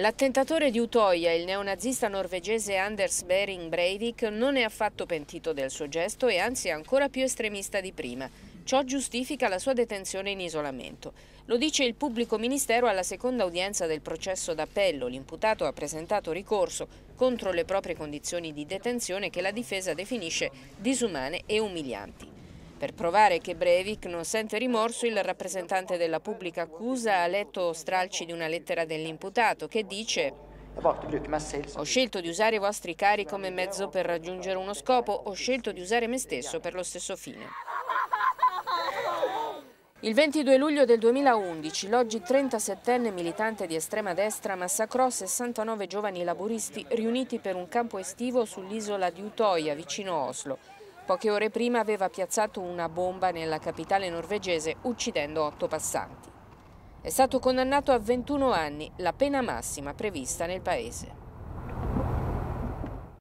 L'attentatore di Utoia, il neonazista norvegese Anders Bering Breivik, non è affatto pentito del suo gesto e anzi è ancora più estremista di prima. Ciò giustifica la sua detenzione in isolamento. Lo dice il pubblico ministero alla seconda udienza del processo d'appello. L'imputato ha presentato ricorso contro le proprie condizioni di detenzione che la difesa definisce disumane e umilianti. Per provare che Breivik non sente rimorso, il rappresentante della pubblica accusa ha letto stralci di una lettera dell'imputato che dice ho scelto di usare i vostri cari come mezzo per raggiungere uno scopo, ho scelto di usare me stesso per lo stesso fine. Il 22 luglio del 2011 l'oggi 37enne militante di estrema destra massacrò 69 giovani laburisti riuniti per un campo estivo sull'isola di Utoia vicino Oslo. Poche ore prima aveva piazzato una bomba nella capitale norvegese uccidendo otto passanti. È stato condannato a 21 anni, la pena massima prevista nel paese.